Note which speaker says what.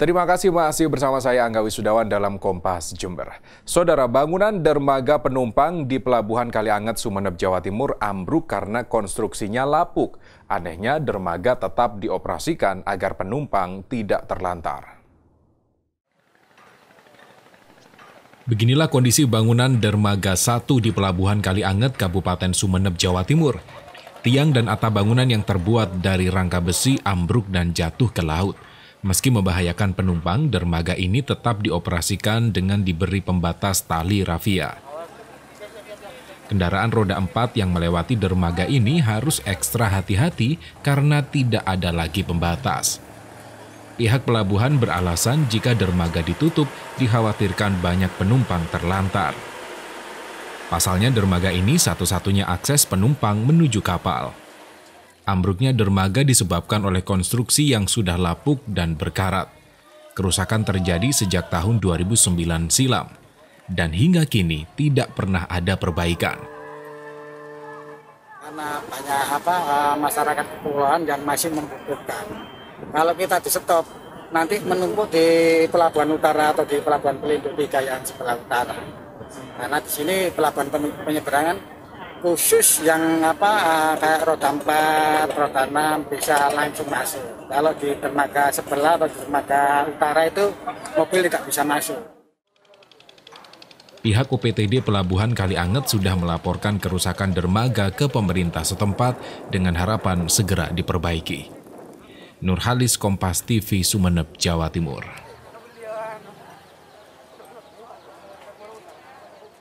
Speaker 1: Terima kasih masih bersama saya Angga Wisudawan dalam Kompas Jember. Saudara, bangunan dermaga penumpang di Pelabuhan Kalianget, Sumeneb, Jawa Timur ambruk karena konstruksinya lapuk. Anehnya, dermaga tetap dioperasikan agar penumpang tidak terlantar. Beginilah kondisi bangunan dermaga 1 di Pelabuhan Kalianget, Kabupaten Sumeneb, Jawa Timur. Tiang dan atap bangunan yang terbuat dari rangka besi ambruk dan jatuh ke laut. Meski membahayakan penumpang, dermaga ini tetap dioperasikan dengan diberi pembatas tali rafia. Kendaraan roda 4 yang melewati dermaga ini harus ekstra hati-hati karena tidak ada lagi pembatas. Pihak pelabuhan beralasan jika dermaga ditutup dikhawatirkan banyak penumpang terlantar. Pasalnya dermaga ini satu-satunya akses penumpang menuju kapal. Ambruknya dermaga disebabkan oleh konstruksi yang sudah lapuk dan berkarat. Kerusakan terjadi sejak tahun 2009 silam dan hingga kini tidak pernah ada perbaikan.
Speaker 2: Karena banyak apa eh, masyarakat kepulauan yang masih membutuhkan. Kalau kita di stop nanti menumpuk di pelabuhan utara atau di pelabuhan pelindung di Gayaan sebelah utara. Karena di sini pelabuhan penyeberangan khusus yang apa eh, kayak roda empat, roda enam bisa langsung masuk. Kalau di dermaga sebelah atau di dermaga utara itu mobil tidak bisa masuk.
Speaker 1: Pihak UPTD Pelabuhan Kalianget sudah melaporkan kerusakan dermaga ke pemerintah setempat dengan harapan segera diperbaiki. Nurhalis Kompas TV Sumeneb, Jawa Timur.